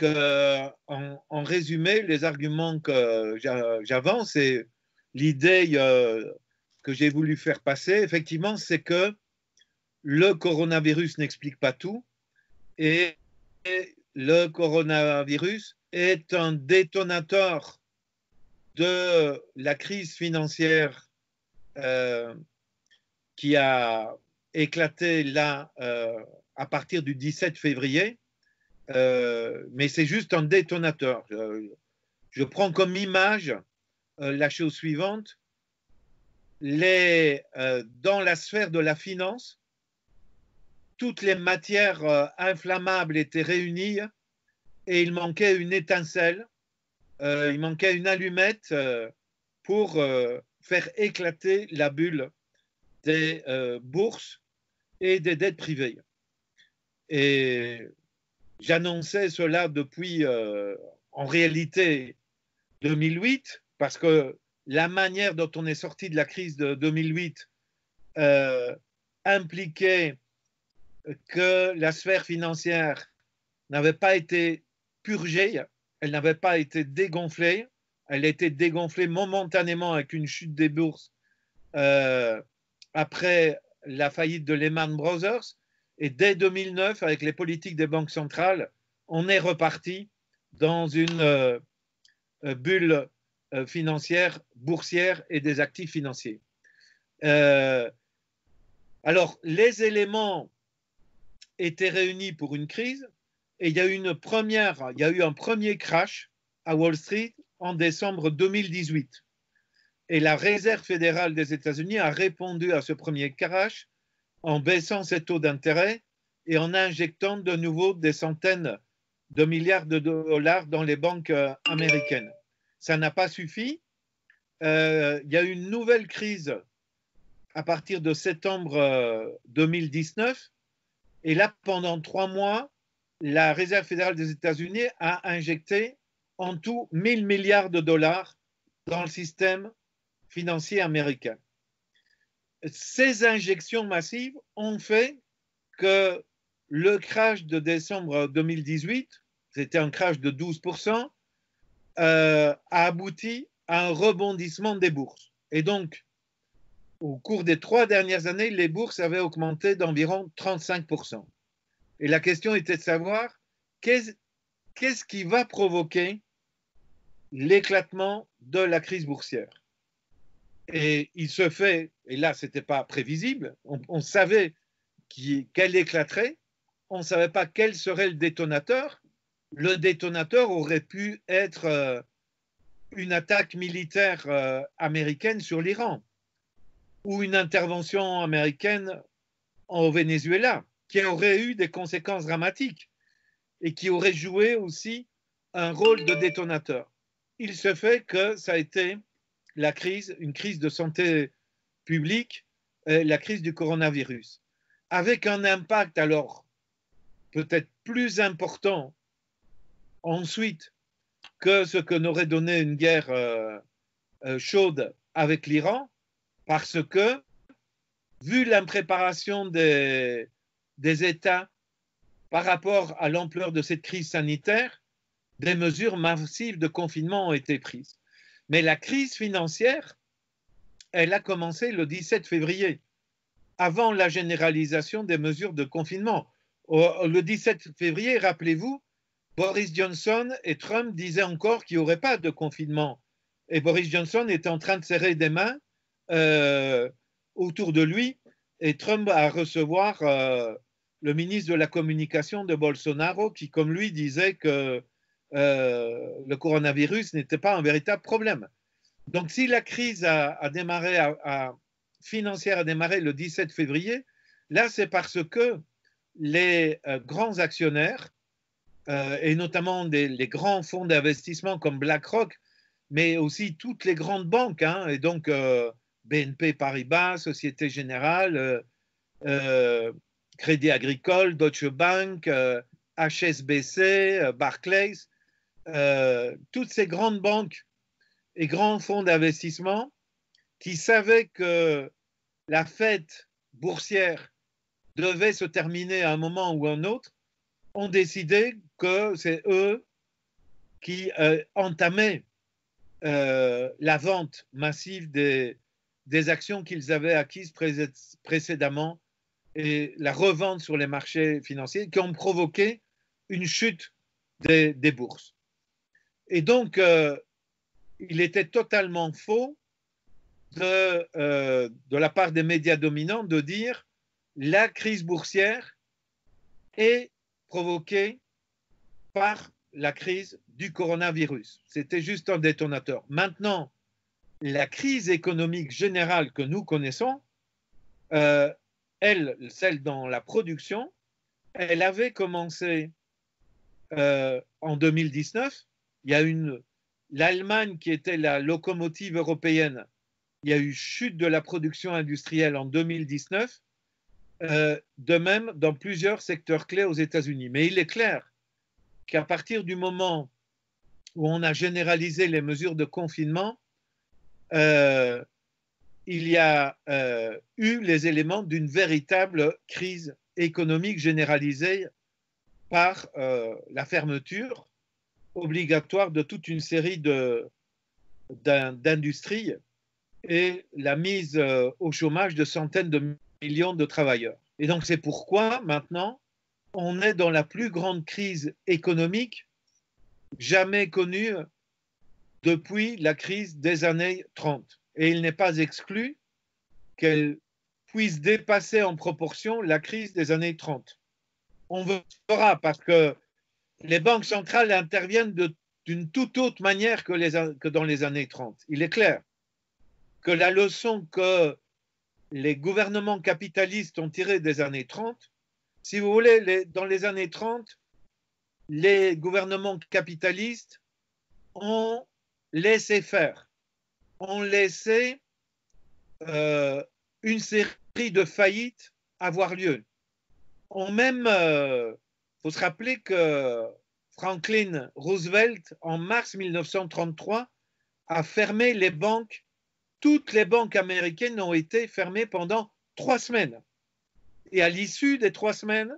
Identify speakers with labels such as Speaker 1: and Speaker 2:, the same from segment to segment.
Speaker 1: Donc, en, résumé, les arguments que j'avance et l'idée euh, que j'ai voulu faire passer, effectivement, c'est que le coronavirus n'explique pas tout et, le coronavirus est un détonateur de la crise financière euh, qui a éclaté là euh, à partir du 17 février euh, mais c'est juste un détonateur. Je, prends comme image euh, la chose suivante. Euh, dans la sphère de la finance, toutes les matières inflammables étaient réunies et il manquait une étincelle, il manquait une allumette pour faire éclater la bulle des bourses et des dettes privées. Et J'annonçais cela depuis, euh, en réalité, 2008, parce que la manière dont on est sorti de la crise de 2008 euh, impliquait que la sphère financière n'avait pas été purgée, elle n'avait pas été dégonflée, elle a été dégonflée momentanément avec une chute des bourses euh, après la faillite de Lehman Brothers, et dès 2009, avec les politiques des banques centrales, on est reparti dans une euh, euh, bulle euh, financière, boursière et des actifs financiers. alors, les éléments étaient réunis pour une crise et il y a eu, il y a eu un premier crash à Wall Street en décembre 2018. Et la Réserve fédérale des États-Unis a répondu à ce premier crash en baissant ses taux d'intérêt et en injectant de nouveau des centaines de milliards de dollars dans les banques euh, américaines. Ça n'a pas suffi. Euh, il y a eu une nouvelle crise à partir de septembre 2019. Euh, et là, pendant trois mois, la Réserve fédérale des États-Unis a injecté en tout 1000 milliards de dollars dans le système financier américain ces injections massives ont fait que le crash de décembre 2018, c'était un crash de 12%, euh, a abouti à un rebondissement des bourses. Et donc, au cours des trois dernières années, les bourses avaient augmenté d'environ 35%. Et la question était de savoir qu'est-ce qui va provoquer l'éclatement de la crise boursière. Et il se fait, et là, ce n'était pas prévisible, on, savait qu'elle éclaterait, on ne savait pas quel serait le détonateur. Le détonateur aurait pu être euh, une attaque militaire euh, américaine sur l'Iran ou une intervention américaine au Venezuela qui aurait eu des conséquences dramatiques et qui aurait joué aussi un rôle de détonateur. Il se fait que ça a été la crise, une crise de santé publique, et euh, la crise du coronavirus, avec un impact alors peut-être plus important ensuite que ce que n'aurait donné une guerre euh, euh, chaude avec l'Iran, parce que, vu l'impréparation des États par rapport à l'ampleur de cette crise sanitaire, des mesures massives de confinement ont été prises. Mais la crise financière, elle a commencé le 17 février, avant la généralisation des mesures de confinement. Le 17 février, rappelez-vous, Boris Johnson et Trump disaient encore qu'il n'y aurait pas de confinement. Et Boris Johnson était en train de serrer des mains euh, autour de lui et Trump a recevoir euh, le ministre de la Communication de Bolsonaro qui, comme lui, disait que euh, le coronavirus n'était pas un véritable problème. Donc si la crise a, démarré, financière a démarré le 17 février, là c'est parce que les euh, grands actionnaires, euh, et notamment des, les grands fonds d'investissement comme BlackRock, mais aussi toutes les grandes banques, hein, et donc BNP Paribas, Société Générale, Crédit Agricole, Deutsche Bank, HSBC, Barclays, euh, toutes ces grandes banques et grands fonds d'investissement qui savaient que la fête boursière devait se terminer à un moment ou un autre, ont décidé que c'est eux qui euh, entamaient euh, la vente massive des, actions qu'ils avaient acquises précédemment et la revente sur les marchés financiers qui ont provoqué une chute des bourses. Et donc, euh, il était totalement faux de, euh, de la part des médias dominants de dire la crise boursière est provoquée par la crise du coronavirus. C'était juste un détonateur. Maintenant, la crise économique générale que nous connaissons, euh, elle, celle dans la production, elle avait commencé en 2019 il y a une l'Allemagne qui était la locomotive européenne. Il y a eu chute de la production industrielle en 2019. Euh, de même, dans plusieurs secteurs clés aux États-Unis. Mais il est clair qu'à partir du moment où on a généralisé les mesures de confinement, euh, il y a euh, eu les éléments d'une véritable crise économique généralisée par la fermeture obligatoire de toute une série d'industries et la mise euh, au chômage de centaines de millions de travailleurs. Et donc c'est pourquoi maintenant on est dans la plus grande crise économique jamais connue depuis la crise des années 30. Et il n'est pas exclu qu'elle puisse dépasser en proportion la crise des années 30. On verra parce que les banques centrales interviennent d'une toute autre manière que, dans les années 30. Il est clair que la leçon que les gouvernements capitalistes ont tirée des années 30, si vous voulez, dans les années 30, les gouvernements capitalistes ont laissé faire, ont laissé euh, une série de faillites avoir lieu, ont même euh, il faut se rappeler que Franklin Roosevelt, en mars 1933, a fermé les banques. Toutes les banques américaines ont été fermées pendant trois semaines. Et à l'issue des trois semaines,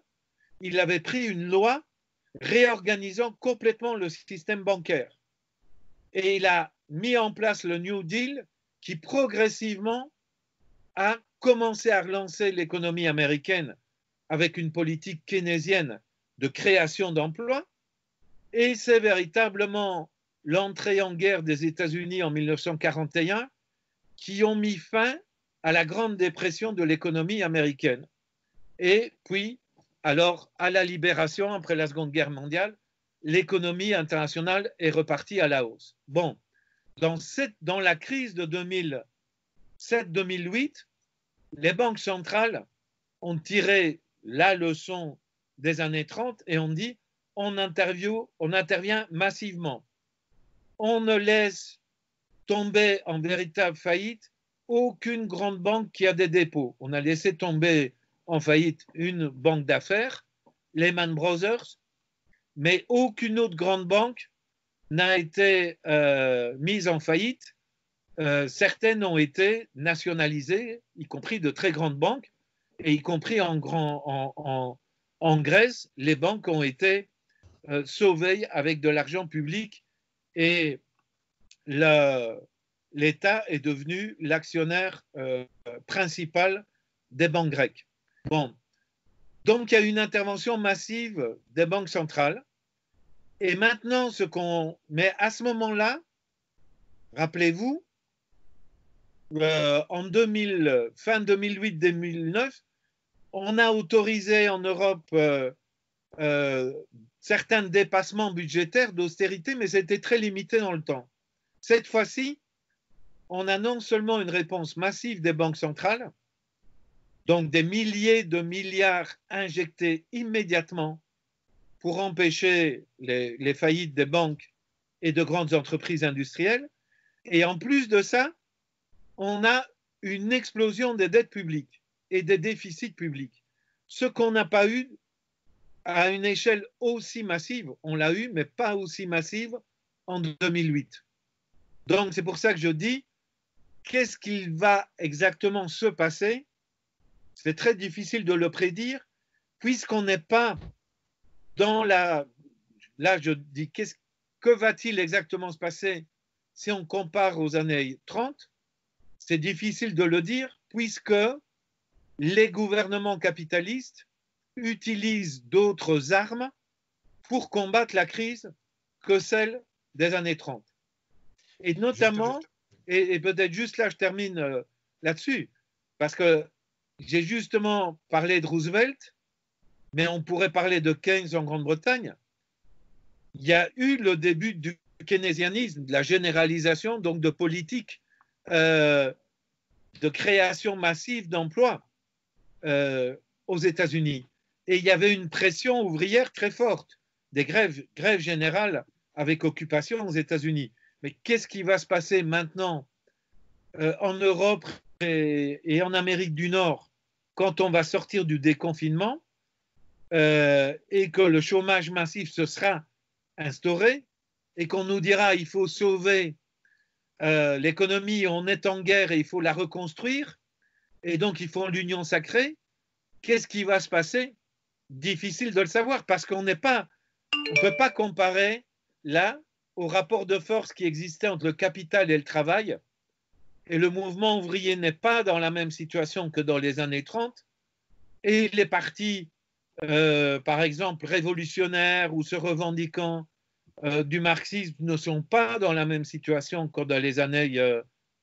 Speaker 1: il avait pris une loi réorganisant complètement le système bancaire. Et il a mis en place le New Deal qui progressivement a commencé à relancer l'économie américaine avec une politique keynésienne de création d'emplois, et c'est véritablement l'entrée en guerre des États-Unis en 1941 qui ont mis fin à la grande dépression de l'économie américaine. Et puis, alors, à la libération après la Seconde Guerre mondiale, l'économie internationale est repartie à la hausse. Bon, dans, cette, dans la crise de 2007-2008, les banques centrales ont tiré la leçon des années 30 et on dit on, on intervient massivement. On ne laisse tomber en véritable faillite aucune grande banque qui a des dépôts. On a laissé tomber en faillite une banque d'affaires, Lehman Brothers, mais aucune autre grande banque n'a été euh, mise en faillite. Euh, certaines ont été nationalisées, y compris de très grandes banques, et y compris en, grand, en, en Grèce, les banques ont été euh, sauvées avec de l'argent public et l'État est devenu l'actionnaire euh, principal des banques grecques. Donc il y a une intervention massive des banques centrales. Et maintenant, ce qu'on. Mais à ce moment-là, rappelez-vous, euh, en fin 2008-2009, on a autorisé en Europe euh, euh, certains dépassements budgétaires d'austérité, mais c'était très limité dans le temps. Cette fois-ci, on a non seulement une réponse massive des banques centrales, donc des milliers de milliards injectés immédiatement pour empêcher les faillites des banques et de grandes entreprises industrielles, et en plus de ça, on a une explosion des dettes publiques et des déficits publics. Ce qu'on n'a pas eu à une échelle aussi massive, on l'a eu, mais pas aussi massive en 2008. Donc c'est pour ça que je dis, qu'est-ce qu'il va exactement se passer C'est très difficile de le prédire, puisqu'on n'est pas dans la... Là, je dis, que va-t-il exactement se passer si on compare aux années 30 C'est difficile de le dire, puisque les gouvernements capitalistes utilisent d'autres armes pour combattre la crise que celle des années 30. Et notamment, et, peut-être juste là, je termine euh, là-dessus, parce que j'ai justement parlé de Roosevelt, mais on pourrait parler de Keynes en Grande-Bretagne. Il y a eu le début du keynésianisme, de la généralisation donc de politiques euh, de création massive d'emplois. Euh, aux États-Unis. Et il y avait une pression ouvrière très forte, des grèves, grèves générales avec occupation aux États-Unis. Mais qu'est-ce qui va se passer maintenant euh, en Europe et, en Amérique du Nord quand on va sortir du déconfinement euh, et que le chômage massif se sera instauré et qu'on nous dira il faut sauver l'économie, on est en guerre et il faut la reconstruire et donc ils font l'union sacrée, qu'est-ce qui va se passer Difficile de le savoir parce qu'on n'est pas, on peut pas comparer là au rapport de force qui existait entre le capital et le travail. Et le mouvement ouvrier n'est pas dans la même situation que dans les années 30. Et les partis, euh, par exemple, révolutionnaires ou se revendiquant euh, du marxisme ne sont pas dans la même situation que dans les années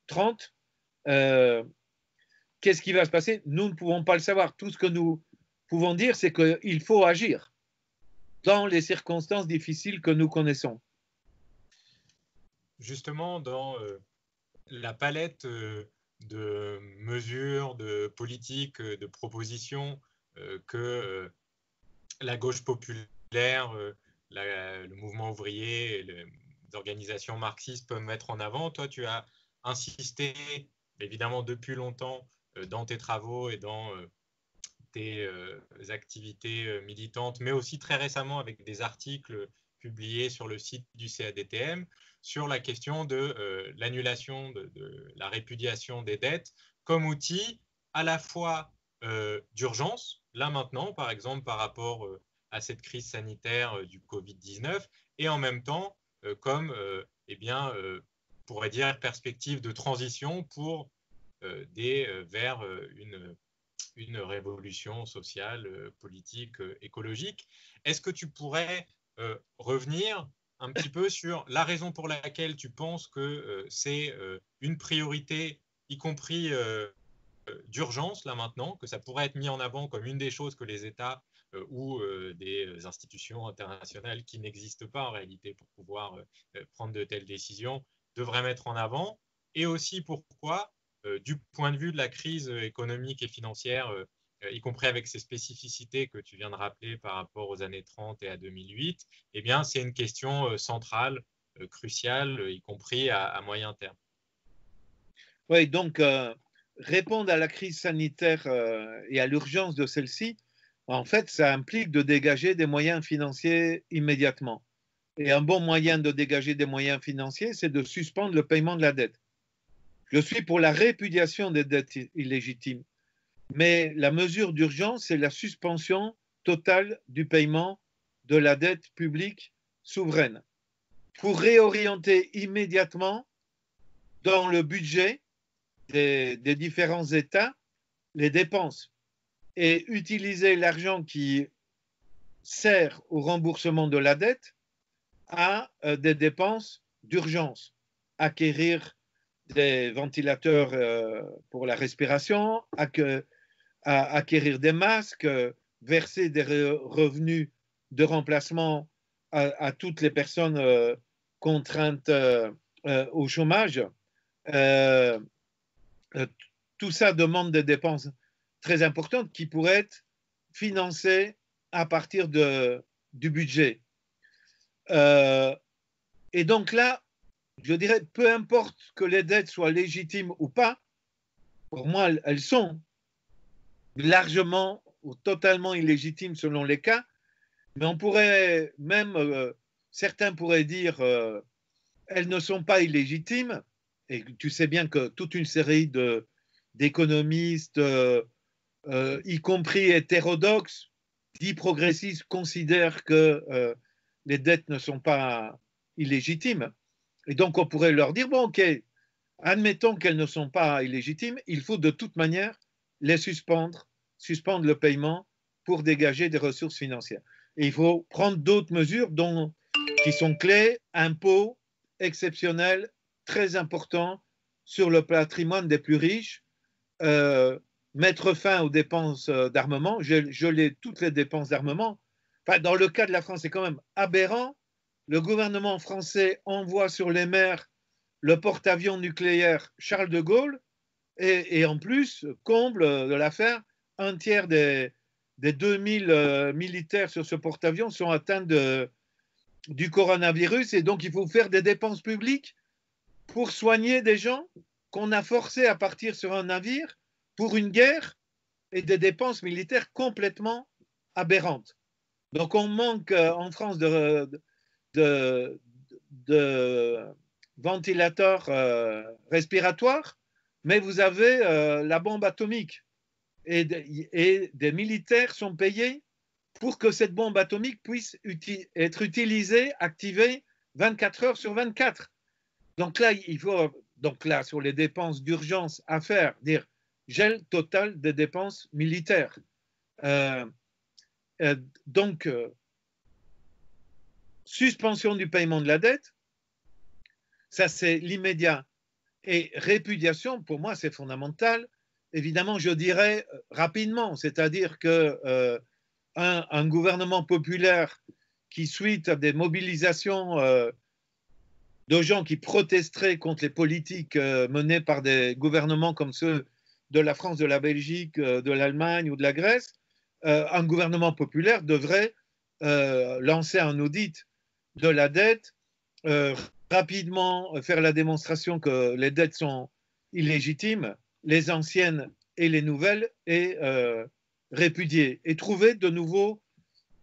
Speaker 1: 30. Euh, Qu'est-ce qui va se passer Nous ne pouvons pas le savoir. Tout ce que nous pouvons dire, c'est qu'il faut agir dans les circonstances difficiles que nous connaissons.
Speaker 2: Justement, dans euh, la palette euh, de mesures, de politiques, euh, de propositions que la gauche populaire, le mouvement ouvrier, les organisations marxistes peuvent mettre en avant, toi, tu as insisté, évidemment depuis longtemps, euh, dans tes travaux et dans euh, tes euh, activités militantes, mais aussi très récemment avec des articles publiés sur le site du CADTM sur la question de l'annulation, de, la répudiation des dettes comme outil à la fois d'urgence, là maintenant par exemple par rapport à cette crise sanitaire du Covid-19, et en même temps comme eh bien, pourrait dire perspective de transition pour euh, euh, vers euh, une, révolution sociale, politique, écologique. Est-ce que tu pourrais revenir un petit peu sur la raison pour laquelle tu penses que c'est une priorité, y compris d'urgence là maintenant, que ça pourrait être mis en avant comme une des choses que les États ou des institutions internationales qui n'existent pas en réalité pour pouvoir prendre de telles décisions devraient mettre en avant, et aussi pourquoi euh, du point de vue de la crise euh, économique et financière, euh, y compris avec ses spécificités que tu viens de rappeler par rapport aux années 30 et à 2008, eh bien, c'est une question centrale, cruciale, y compris à, moyen terme.
Speaker 1: Oui, donc répondre à la crise sanitaire et à l'urgence de celle-ci, en fait, ça implique de dégager des moyens financiers immédiatement. Et un bon moyen de dégager des moyens financiers, c'est de suspendre le paiement de la dette. Je suis pour la répudiation des dettes illégitimes, mais la mesure d'urgence, c'est la suspension totale du paiement de la dette publique souveraine pour réorienter immédiatement dans le budget des, différents États les dépenses et utiliser l'argent qui sert au remboursement de la dette à euh, des dépenses d'urgence, acquérir des ventilateurs euh, pour la respiration, à, acquérir des masques, euh, verser des revenus de remplacement à, toutes les personnes euh, contraintes au chômage. tout ça demande des dépenses très importantes qui pourraient être financées à partir du budget. et donc là, je dirais, peu importe que les dettes soient légitimes ou pas, pour moi, elles sont largement ou totalement illégitimes selon les cas, mais on pourrait même, euh, certains pourraient dire, euh, elles ne sont pas illégitimes, et tu sais bien que toute une série d'économistes, euh, y compris hétérodoxes, dits progressistes, considèrent que les dettes ne sont pas illégitimes. Et donc on pourrait leur dire, bon ok, admettons qu'elles ne sont pas illégitimes, il faut de toute manière les suspendre, suspendre le paiement pour dégager des ressources financières. il faut prendre d'autres mesures qui sont clés, impôts exceptionnels, très importants sur le patrimoine des plus riches, euh, mettre fin aux dépenses euh, d'armement, geler toutes les dépenses d'armement. dans le cas de la France, c'est quand même aberrant le gouvernement français envoie sur les mers le porte-avions nucléaire Charles de Gaulle et, en plus comble euh, de l'affaire un tiers des, des 2000 euh, militaires sur ce porte-avions sont atteints de, du coronavirus et donc il faut faire des dépenses publiques pour soigner des gens qu'on a forcés à partir sur un navire pour une guerre et des dépenses militaires complètement aberrantes. Donc on manque euh, en France de de, de ventilateurs euh, respiratoires, mais vous avez euh, la bombe atomique. Et, et, des militaires sont payés pour que cette bombe atomique puisse être utilisée, activée 24 heures sur 24. Donc là, il faut, donc là sur les dépenses d'urgence à faire, dire gel total des dépenses militaires. Euh, donc, suspension du paiement de la dette, ça c'est l'immédiat. Et répudiation, pour moi, c'est fondamental. Évidemment, je dirais rapidement, c'est-à-dire que euh, un, gouvernement populaire qui, suite à des mobilisations euh, de gens qui protesteraient contre les politiques euh, menées par des gouvernements comme ceux de la France, de la Belgique, de l'Allemagne ou de la Grèce, un gouvernement populaire devrait lancer un audit de la dette, euh, rapidement faire la démonstration que les dettes sont illégitimes, les anciennes et les nouvelles, et euh, répudier, et trouver de nouveau,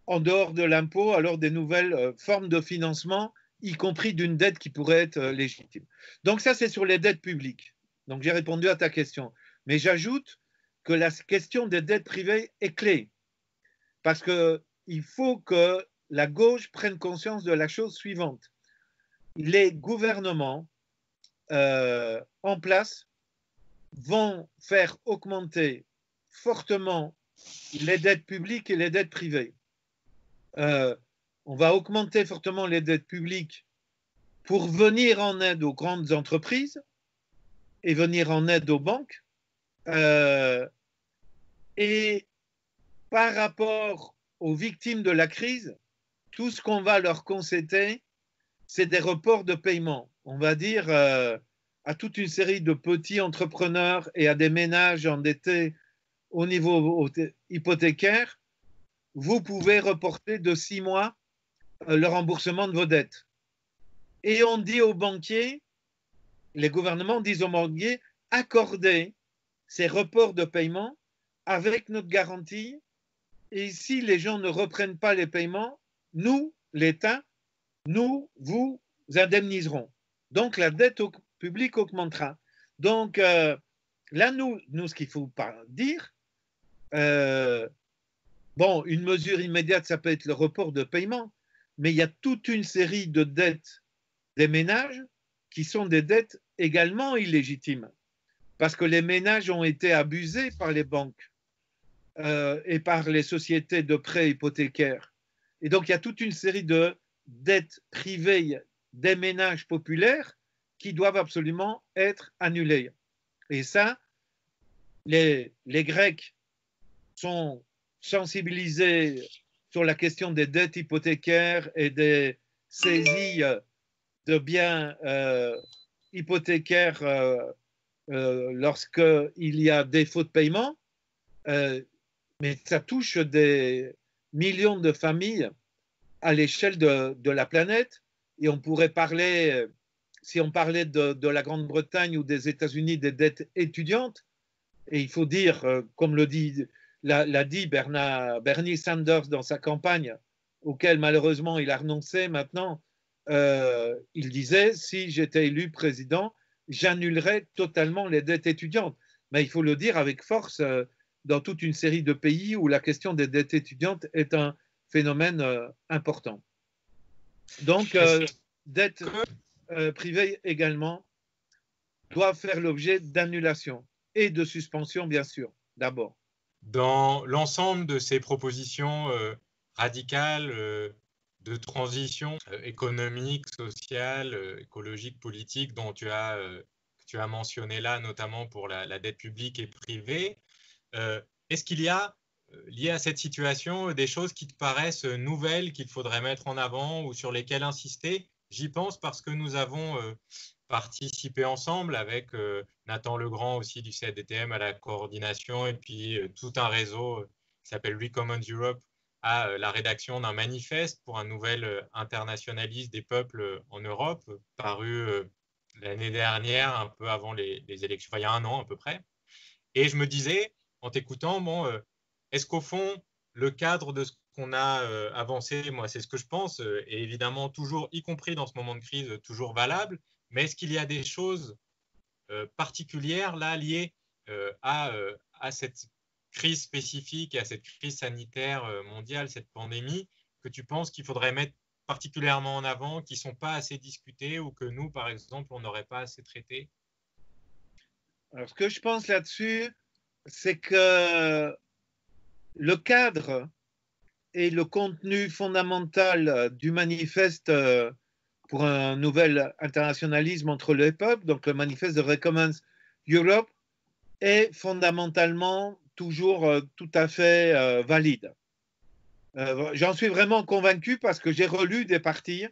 Speaker 1: en dehors de l'impôt, alors des nouvelles euh, formes de financement, y compris d'une dette qui pourrait être euh, légitime. Donc ça, c'est sur les dettes publiques. Donc j'ai répondu à ta question. Mais j'ajoute que la question des dettes privées est clé, parce qu'il faut que la gauche prenne conscience de la chose suivante. Les gouvernements euh, en place vont faire augmenter fortement les dettes publiques et les dettes privées. Euh, on va augmenter fortement les dettes publiques pour venir en aide aux grandes entreprises et venir en aide aux banques. Euh, et par rapport aux victimes de la crise, tout ce qu'on va leur concéder, c'est des reports de paiement. On va dire euh, à toute une série de petits entrepreneurs et à des ménages endettés au niveau hypothécaire, vous pouvez reporter de six mois euh, le remboursement de vos dettes. Et on dit aux banquiers, les gouvernements disent aux banquiers, accordez ces reports de paiement avec notre garantie. Et si les gens ne reprennent pas les paiements, nous, l'État, nous vous indemniserons. Donc la dette publique augmentera. Donc euh, là, nous, nous ce qu'il faut pas dire, euh, bon, une mesure immédiate, ça peut être le report de paiement, mais il y a toute une série de dettes des ménages qui sont des dettes également illégitimes, parce que les ménages ont été abusés par les banques euh, et par les sociétés de prêts hypothécaires. Et donc, il y a toute une série de dettes privées des ménages populaires qui doivent absolument être annulées. Et ça, les, Grecs sont sensibilisés sur la question des dettes hypothécaires et des saisies de biens euh, hypothécaires euh, il euh, lorsqu'il y a défaut de paiement, euh, mais ça touche des, millions de familles à l'échelle de, la planète. Et on pourrait parler, euh, si on parlait de, la Grande-Bretagne ou des États-Unis, des dettes étudiantes. Et il faut dire, euh, comme l'a, dit Bernie Sanders dans sa campagne, auquel malheureusement il a renoncé maintenant, euh, il disait, si j'étais élu président, j'annulerais totalement les dettes étudiantes. Mais il faut le dire avec force, dans toute une série de pays où la question des dettes étudiantes est un phénomène euh, important. Donc, euh, dettes euh, privées également doivent faire l'objet d'annulation et de suspension, bien sûr, d'abord.
Speaker 2: Dans l'ensemble de ces propositions euh, radicales de transition économique, sociale, écologique, politique dont tu as, mentionné là, notamment pour la dette publique et privée, euh, est-ce qu'il y a, euh, lié à cette situation, des choses qui te paraissent nouvelles qu'il faudrait mettre en avant ou sur lesquelles insister J'y pense parce que nous avons euh, participé ensemble avec Nathan Legrand aussi du CDTM à la coordination et puis tout un réseau qui s'appelle Recommons Europe à la rédaction d'un manifeste pour un nouvel internationaliste des peuples en Europe paru l'année dernière, un peu avant les, les, élections, il y a un an à peu près. Et je me disais, en t'écoutant, bon, euh, est-ce qu'au fond, le cadre de ce qu'on a euh, avancé, moi, c'est ce que je pense, euh, est évidemment, toujours, y compris dans ce moment de crise, toujours valable, mais est-ce qu'il y a des choses particulières là liées à, à cette crise spécifique et à cette crise sanitaire mondiale, cette pandémie, que tu penses qu'il faudrait mettre particulièrement en avant, qui ne sont pas assez discutées ou que nous, par exemple, on n'aurait pas assez traitées Alors, ce que
Speaker 1: je pense là-dessus, c'est que le cadre et le contenu fondamental du manifeste euh, pour un nouvel internationalisme entre les peuples, donc le manifeste de Recommence Europe, est fondamentalement toujours euh, tout à fait euh, valide. J'en suis vraiment convaincu parce que j'ai relu des parties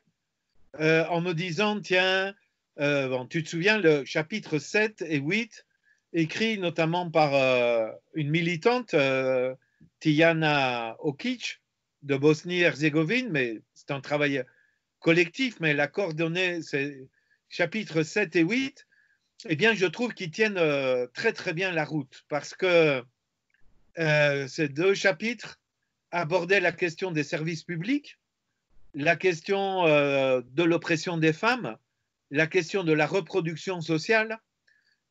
Speaker 1: en me disant, tiens, tu te souviens, le chapitre 7 et 8 écrit notamment par euh, une militante, euh, Tijana Okic, de Bosnie-Herzégovine, mais c'est un travail collectif, mais elle a coordonné ces chapitres 7 et 8, eh bien, je trouve qu'ils tiennent euh, très, très bien la route, parce que ces deux chapitres abordaient la question des services publics, la question de l'oppression des femmes, la question de la reproduction sociale,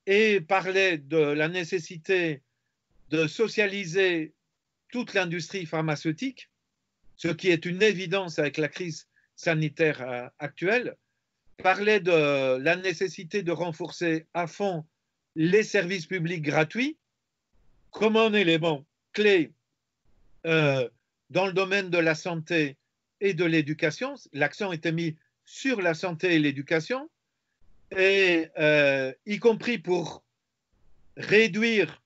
Speaker 1: et parlait de la nécessité de socialiser toute l'industrie pharmaceutique, ce qui est une évidence avec la crise sanitaire euh, actuelle, parlait de la nécessité de renforcer à fond les services publics gratuits comme un élément clé euh, dans le domaine de la santé et de l'éducation. L'accent était mis sur la santé et l'éducation et euh, y compris pour réduire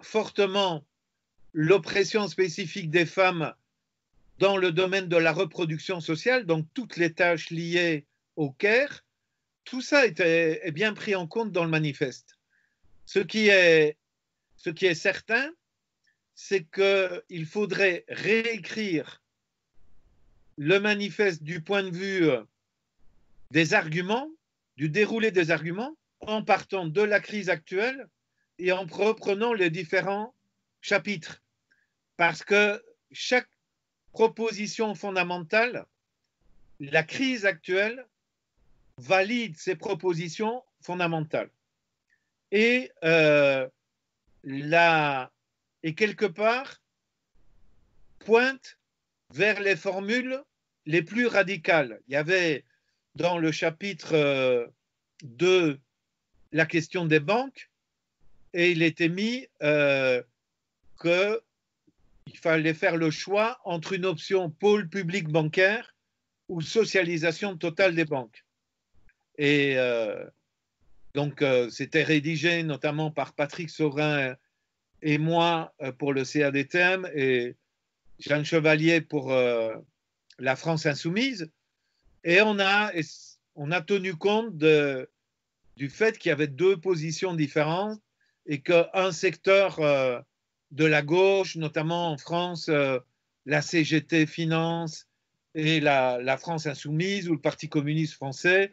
Speaker 1: fortement l'oppression spécifique des femmes dans le domaine de la reproduction sociale, donc toutes les tâches liées au CARE, tout ça est bien pris en compte dans le manifeste. ce qui est certain, c'est qu'il faudrait réécrire le manifeste du point de vue des arguments du déroulé des arguments en partant de la crise actuelle et en reprenant les différents chapitres. Parce que chaque proposition fondamentale, la crise actuelle valide ces propositions fondamentales. Et, euh, et quelque part, pointe vers les formules les plus radicales. Il y avait dans le chapitre 2 euh, la question des banques et il était mis euh, qu'il fallait faire le choix entre une option pôle public bancaire ou socialisation totale des banques. Et euh, donc, c'était rédigé notamment par Patrick Saurin et moi pour le CADTM et Jean Chevalier pour la France Insoumise. Et on a, on a tenu compte du fait qu'il y avait deux positions différentes et qu'un secteur euh, de la gauche, notamment en France, euh, la CGT Finance et la, France Insoumise ou le Parti communiste français,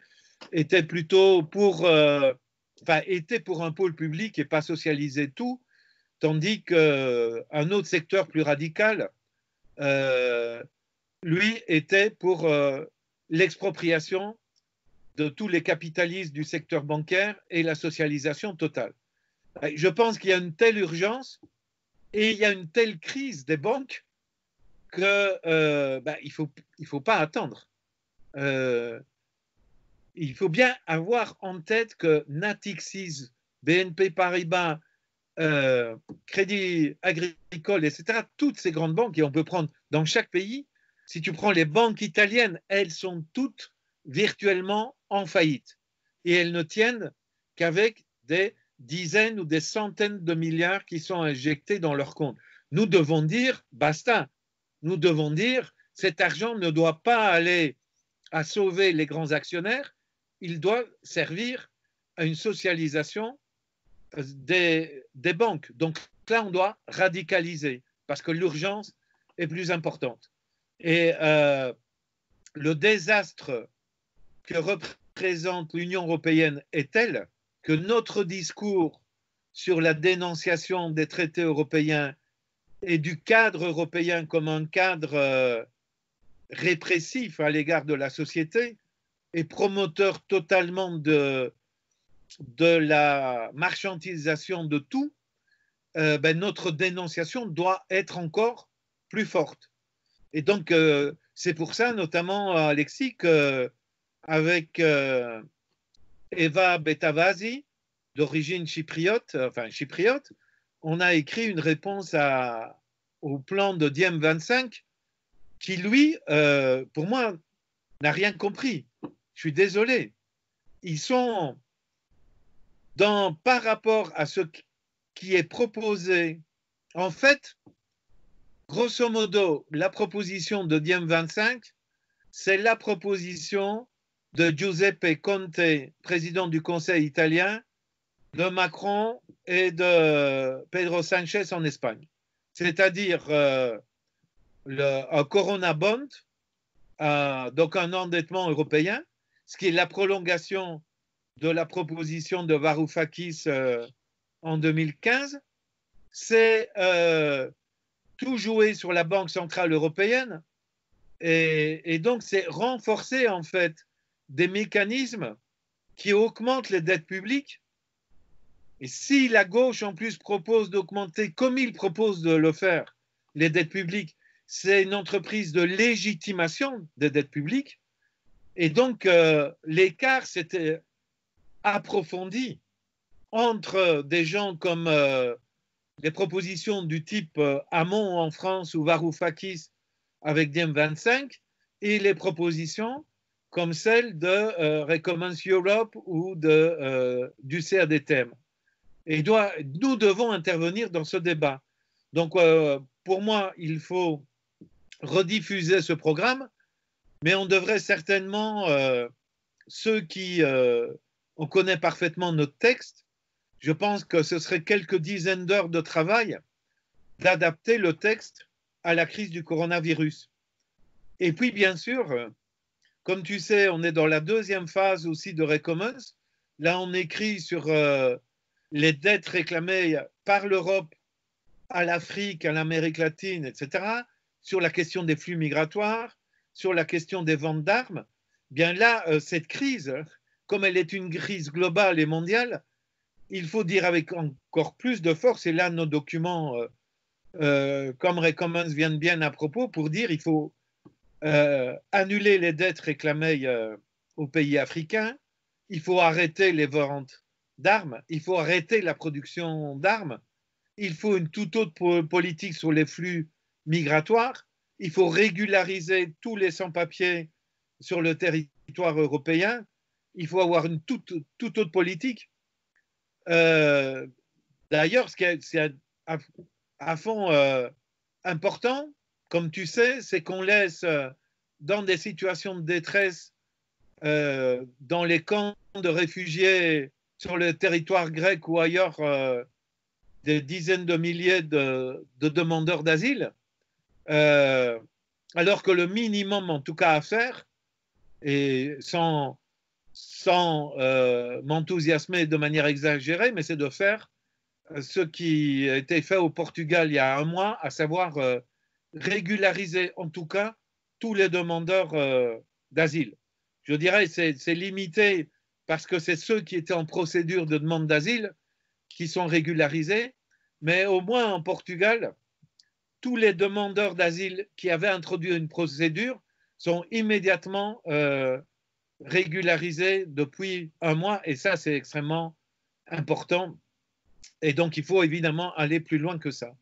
Speaker 1: était plutôt pour, euh, pour un pôle public et pas socialiser tout, tandis qu'un autre secteur plus radical, lui, était pour l'expropriation de tous les capitalistes du secteur bancaire et la socialisation totale. Je pense qu'il y a une telle urgence et il y a une telle crise des banques qu'il euh, bah, ne faut, il faut pas attendre. Euh, il faut bien avoir en tête que Natixis, BNP Paribas, euh, Crédit Agricole, etc., toutes ces grandes banques, et on peut prendre dans chaque pays, si tu prends les banques italiennes, elles sont toutes virtuellement en faillite et elles ne tiennent qu'avec des dizaines ou des centaines de milliards qui sont injectés dans leurs comptes. Nous devons dire basta. Nous devons dire cet argent ne doit pas aller à sauver les grands actionnaires, il doit servir à une socialisation euh, des, des banques. Donc là, on doit radicaliser parce que l'urgence est plus importante. Et euh, le désastre que représente l'Union européenne est tel que notre discours sur la dénonciation des traités européens et du cadre européen comme un cadre euh, répressif à l'égard de la société et promoteur totalement de, la marchandisation de tout, euh, ben, notre dénonciation doit être encore plus forte. Et donc, euh, c'est pour ça, notamment, euh, Alexis, qu'avec euh, Eva Betavazi, d'origine chypriote, enfin chypriote, on a écrit une réponse au plan de Diem 25 qui, lui, pour moi, n'a rien compris. Je suis désolé. Ils sont dans, par rapport à ce qui est proposé. En fait, grosso modo, la proposition de Diem 25, c'est la proposition de Giuseppe Conte, président du Conseil italien, de Macron et de Pedro Sanchez en Espagne. C'est-à-dire euh, un Corona Bond, euh, donc un endettement européen, ce qui est la prolongation de la proposition de Varoufakis euh, en 2015. C'est tout jouer sur la Banque centrale européenne. Et, donc, c'est renforcer en fait des mécanismes qui augmentent les dettes publiques. Et si la gauche en plus propose d'augmenter, comme il propose de le faire, les dettes publiques, c'est une entreprise de légitimation des dettes publiques. Et donc, euh, l'écart s'était approfondi entre des gens comme euh, des propositions du type euh, Amon en France ou Varoufakis avec Diem 25 et les propositions comme celles de euh, Recommence Europe ou de, euh, du CRDTM. Et nous devons intervenir dans ce débat. Donc, pour moi, il faut rediffuser ce programme, mais on devrait certainement, ceux qui on connaît parfaitement notre texte, je pense que ce serait quelques dizaines d'heures de travail d'adapter le texte à la crise du coronavirus. Et puis, bien sûr, comme tu sais, on est dans la deuxième phase aussi de Recommence. Là, on écrit sur euh, les dettes réclamées par l'Europe à l'Afrique, à l'Amérique latine, etc., sur la question des flux migratoires, sur la question des ventes d'armes. Bien là, euh, cette crise, comme elle est une crise globale et mondiale, il faut dire avec encore plus de force, et là nos documents euh, euh comme Recommence viennent bien à propos pour dire il faut euh, annuler les dettes réclamées euh, aux pays africains, il faut arrêter les ventes d'armes, il faut arrêter la production d'armes, il faut une toute autre politique sur les flux migratoires, il faut régulariser tous les sans-papiers sur le territoire européen, il faut avoir une toute, toute autre politique euh, d'ailleurs ce qui est à fond euh, important, comme tu sais, c'est qu'on laisse euh, dans des situations de détresse, dans les camps de réfugiés sur le territoire grec ou ailleurs, des dizaines de milliers de, de demandeurs d'asile, alors que le minimum en tout cas à faire, et sans, sans euh, m'enthousiasmer de manière exagérée, mais c'est de faire euh, ce qui a été fait au Portugal il y a un mois, à savoir euh, régulariser en tout cas tous les demandeurs d'asile. Je dirais c'est c'est limité parce que c'est ceux qui étaient en procédure de demande d'asile qui sont régularisés, mais au moins en Portugal, tous les demandeurs d'asile qui avaient introduit une procédure sont immédiatement régularisé depuis un mois et ça, c'est extrêmement important. Et donc, il faut évidemment aller plus loin que ça.